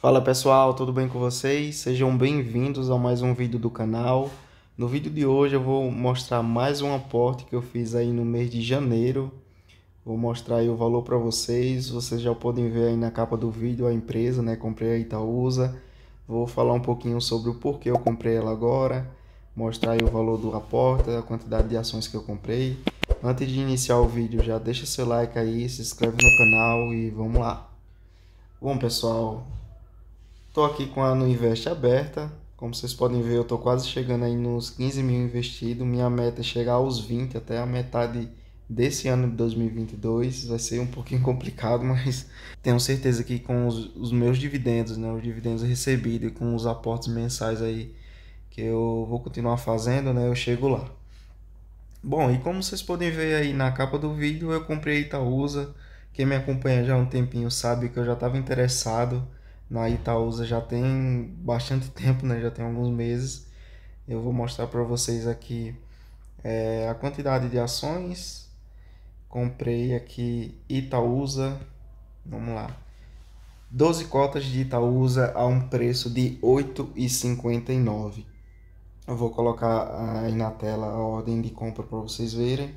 Fala pessoal, tudo bem com vocês? Sejam bem-vindos a mais um vídeo do canal. No vídeo de hoje eu vou mostrar mais um aporte que eu fiz aí no mês de janeiro. Vou mostrar aí o valor para vocês, vocês já podem ver aí na capa do vídeo a empresa, né? Comprei a Itaúsa. Vou falar um pouquinho sobre o porquê eu comprei ela agora, mostrar aí o valor do aporte, a quantidade de ações que eu comprei. Antes de iniciar o vídeo, já deixa seu like aí, se inscreve no canal e vamos lá. Bom pessoal, Estou aqui com a No Invest aberta. Como vocês podem ver, eu estou quase chegando aí nos 15 mil investidos. Minha meta é chegar aos 20 até a metade desse ano de 2022. Vai ser um pouquinho complicado, mas tenho certeza que com os, os meus dividendos, né, os dividendos recebidos e com os aportes mensais aí que eu vou continuar fazendo, né, eu chego lá. Bom, e como vocês podem ver aí na capa do vídeo, eu comprei Itaúsa. Quem me acompanha já há um tempinho sabe que eu já estava interessado na Itaúsa já tem bastante tempo, né? Já tem alguns meses. Eu vou mostrar para vocês aqui é, a quantidade de ações. Comprei aqui Itaúsa, vamos lá. 12 cotas de Itaúsa a um preço de R$ 8,59. Eu vou colocar aí na tela a ordem de compra para vocês verem.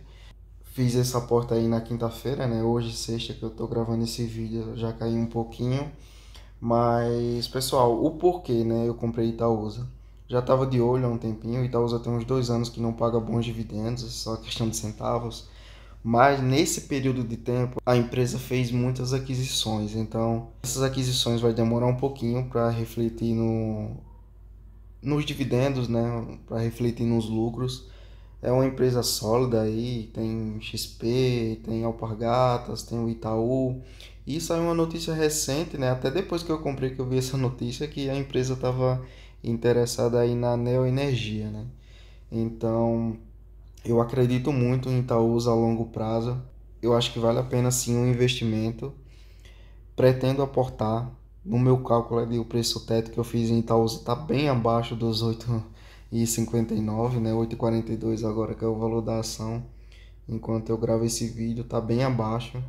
Fiz essa porta aí na quinta-feira, né? Hoje, sexta, que eu tô gravando esse vídeo, já caiu um pouquinho. Mas, pessoal, o porquê, né, eu comprei Itaúsa. Já estava de olho há um tempinho, Itaúsa tem uns dois anos que não paga bons dividendos, é só questão de centavos. Mas nesse período de tempo, a empresa fez muitas aquisições, então essas aquisições vai demorar um pouquinho para refletir no, nos dividendos, né, para refletir nos lucros. É uma empresa sólida aí, tem XP, tem Alpargatas, tem o Itaú, isso é uma notícia recente, né? Até depois que eu comprei que eu vi essa notícia que a empresa estava interessada aí na neoenergia, né? Então, eu acredito muito em Itaúsa a longo prazo. Eu acho que vale a pena sim um investimento. Pretendo aportar. No meu cálculo ali, o preço teto que eu fiz em Itaúsa está bem abaixo dos 8,59, né? 8,42 agora que é o valor da ação. Enquanto eu gravo esse vídeo, está bem abaixo.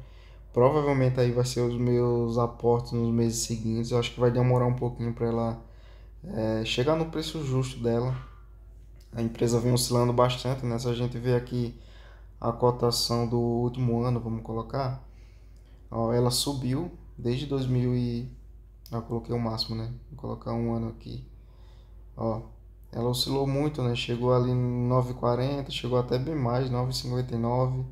Provavelmente aí vai ser os meus aportes nos meses seguintes. Eu acho que vai demorar um pouquinho para ela é, chegar no preço justo dela. A empresa vem oscilando bastante, né? Se a gente vê aqui a cotação do último ano, vamos colocar, ó, ela subiu desde 2000 e... Ah, eu coloquei o máximo, né? Vou colocar um ano aqui. Ó, ela oscilou muito, né? Chegou ali 9,40, chegou até bem mais, 9,59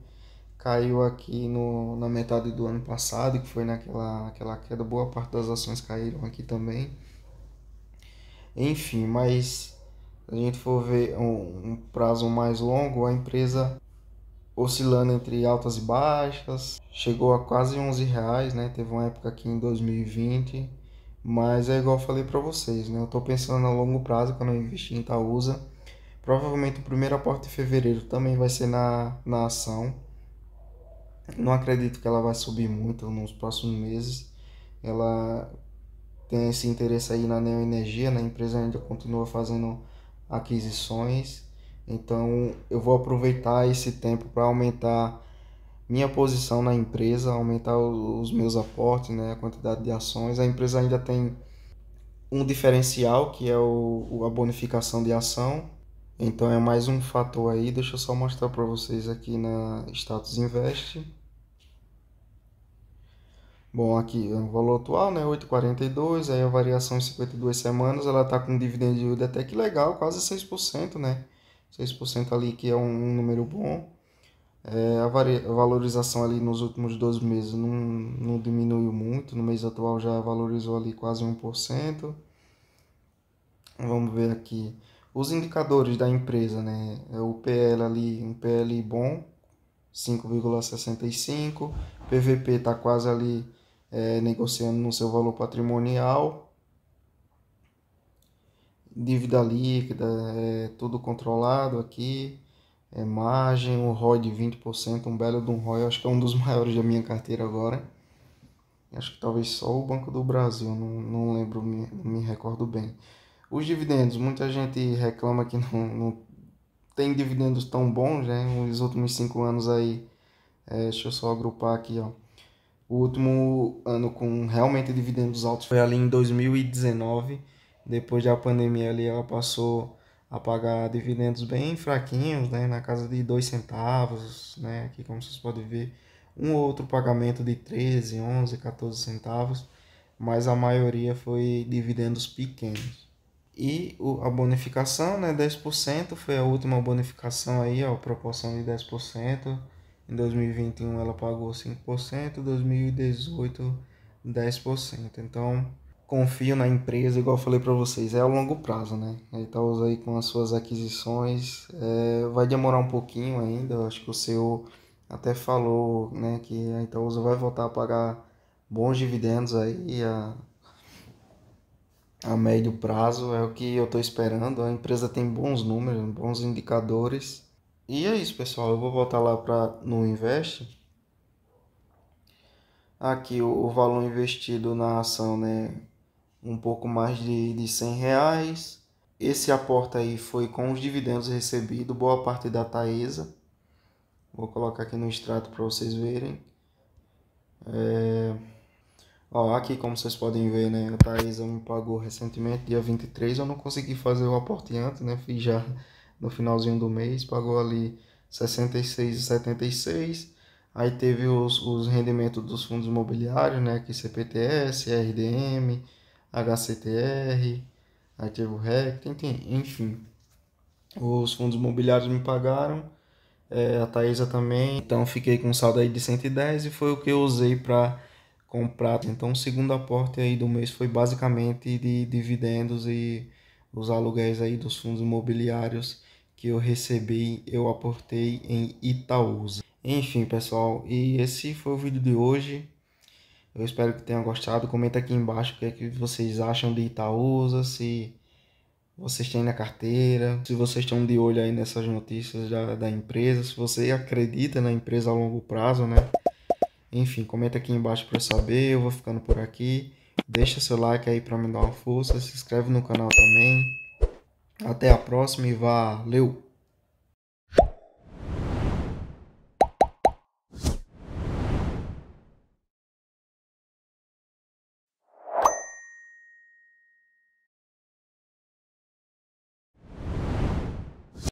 caiu aqui no, na metade do ano passado, que foi naquela aquela queda, boa parte das ações caíram aqui também. Enfim, mas se a gente for ver um, um prazo mais longo, a empresa oscilando entre altas e baixas, chegou a quase 11 reais, né? Teve uma época aqui em 2020, mas é igual eu falei para vocês, né? Eu estou pensando a longo prazo quando eu investir em Itaúsa. Provavelmente o primeiro aporte de fevereiro também vai ser na, na ação não acredito que ela vai subir muito nos próximos meses. Ela tem esse interesse aí na neoenergia, né? a empresa ainda continua fazendo aquisições. Então eu vou aproveitar esse tempo para aumentar minha posição na empresa, aumentar os meus aportes, né? a quantidade de ações. A empresa ainda tem um diferencial que é o, a bonificação de ação. Então é mais um fator aí. Deixa eu só mostrar para vocês aqui na Status Invest. Bom, aqui o valor atual, né, 8,42, aí a variação em 52 semanas, ela está com um dividend yield até que legal, quase 6%, né? 6% ali que é um, um número bom. É, a, valorização ali nos últimos 12 meses não, não diminuiu muito, no mês atual já valorizou ali quase 1%. Vamos ver aqui os indicadores da empresa, né? É o PL ali, um PL bom, 5,65, PVP está quase ali é, negociando no seu valor patrimonial, dívida líquida, é, tudo controlado aqui, é, margem, um ROI de 20%, um belo de um ROI, acho que é um dos maiores da minha carteira agora. Acho que talvez só o Banco do Brasil, não, não lembro, me, me recordo bem. Os dividendos, muita gente reclama que não, não tem dividendos tão bons, né? Os últimos cinco anos aí, é, deixa eu só agrupar aqui, ó. O último ano com realmente dividendos altos foi ali em 2019. Depois da pandemia ali ela passou a pagar dividendos bem fraquinhos, né, na casa de dois centavos, né, aqui como vocês podem ver, um outro pagamento de 13, 11, 14 centavos, mas a maioria foi dividendos pequenos. E a bonificação, né, 10% foi a última bonificação aí, ó, proporção de 10%, em 2021 ela pagou 5%, 2018 10%. Então, confio na empresa, igual eu falei para vocês, é a longo prazo, né? A Itaúsa tá aí com as suas aquisições, é, vai demorar um pouquinho ainda, eu acho que o CEO até falou, né, que a Itaúsa vai voltar a pagar bons dividendos aí a, a médio prazo, é o que eu estou esperando, a empresa tem bons números, bons indicadores, e é isso, pessoal. Eu vou voltar lá para no Invest. Aqui o, o, valor investido na ação, né? Um pouco mais de, de 100 reais. Esse aporte aí foi com os dividendos recebidos, boa parte da Taesa. Vou colocar aqui no extrato para vocês verem. É... Ó, aqui como vocês podem ver, né? A Taesa me pagou recentemente, dia 23. Eu não consegui fazer o aporte antes, né? Fiz já no finalzinho do mês, pagou ali 66,76. Aí teve os, os rendimentos dos fundos imobiliários, né? Que CPTS, RDM, HCTR, aí teve o REC, enfim. Os fundos imobiliários me pagaram, é, a Thaisa também. Então fiquei com um saldo aí de 110 e foi o que eu usei para comprar. Então o segundo aporte aí do mês foi basicamente de dividendos e os aluguéis aí dos fundos imobiliários que eu recebi, eu aportei em Itaúsa. Enfim, pessoal, e esse foi o vídeo de hoje. Eu espero que tenham gostado. Comenta aqui embaixo o que, é que vocês acham de Itaúsa, se vocês têm na carteira, se vocês estão de olho aí nessas notícias da, da empresa, se você acredita na empresa a longo prazo, né? Enfim, comenta aqui embaixo para saber. Eu vou ficando por aqui. Deixa seu like aí para me dar uma força, se inscreve no canal também. Até a próxima e valeu!